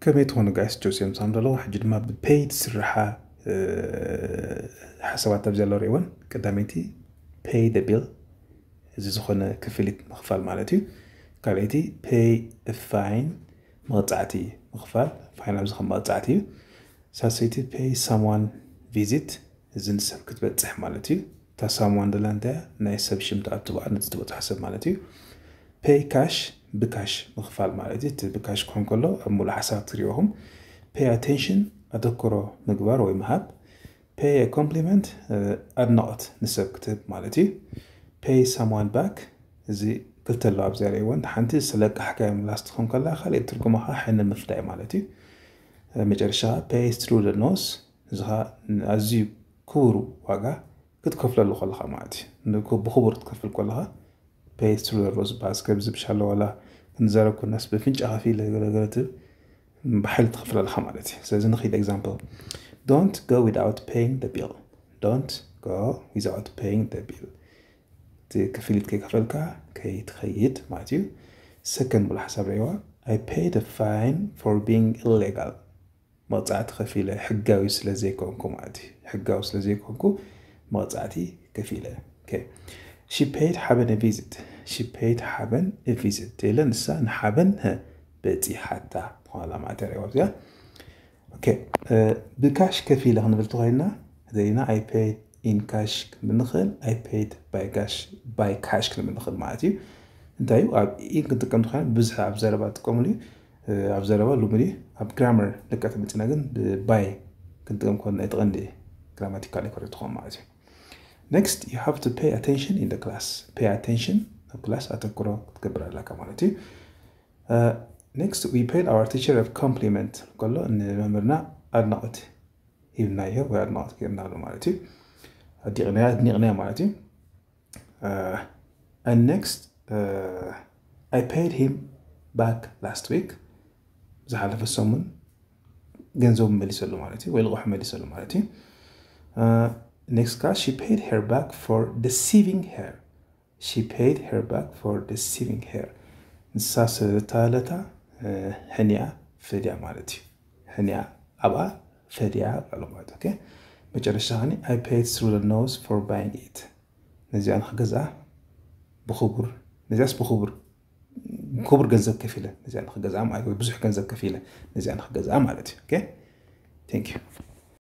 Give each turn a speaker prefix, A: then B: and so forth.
A: كميت هون قاعد استجوز يوم صام دلوا حجد ما بيد سرحة حسابات تبزل لوري ون قدامتي pay the bill زي زخنا كفلت مخفال مالتي قالتي pay the fine مغزعتي مخفال فاين أبز خم مغزعتي ساسيتي pay someone visit زين سب كتبت صح مالتي تا someone دلنا ده ناس سب شمت أتبع نتبع تحسب مالتي pay cash بكاش مخفال مالتي بكاش كون كله ملاحظات ريوهم pay attention أذكره مقبار ومهاب pay a compliment أبنعت نسب كتب مالتي pay someone back زي قلت له أبزاري وانت حنتي سلك حكاية ملاست خون كلا خلي ترجمها حين مفلعي مالتي مجرشا pay through the nose زها أزيو كورو واقع كتكفل له خلها مالتي نكو بخبر تكفل كلها بيس ترو روز باسكر بزبش حلو ولا نزاركو الناس بفنش أخافي لا قلت قلت بحل تخفر على خمالتي سيزي نخيد example don't go without paying the bill don't go without paying the bill تي كفيلت كي كفلكا كي تخيد ماتيو second ولا حساب ريوا I paid a fine for being illegal مرتعت خفيلة حقاوي سلازيكو كومادي حقاوي سلازيكو كو مرتعتي كفيلة okay. she paid a شبهيت حبن فيزت شبهيت حبن فيزت تيلا نسا نحبن بتي حتى هذا ما تري وزيا اوكي أه بكاش كفيل هنبل تغينا هذينا اي باي ان كاش منخل اي بايد باي كاش باي كاش منخل معناتي انتايو اب ان كنتكم تخيل بزح اب زربا تقوملي اب زربا لوملي اب جرامر لكات متناغن باي كنتكم كون اي تغندي جراماتيكالي كوريكت خون معناتي Next, you have to pay attention in the class. Pay attention. The class at the community. Next, we paid our teacher a compliment. Remember, not not. Even now, we are not given our community. And next, uh, I paid him back last week. The of someone. Genzo Melisolomality. Well, Melisolomality. Next class, she paid her back for deceiving her. She paid her back for deceiving her. نسا سلتالتا هنيا فديا مالتي هنيا أبا فديا معلومات أوكي مجرشة هني I paid through the nose for buying it نزي أنا خجزة بخبر نزي أس بخبر كبر جنزب كفيلة نزي أنا خجزة مالتي بزح جنزب كفيلة نزي أنا خجزة مالتي أوكي Thank you.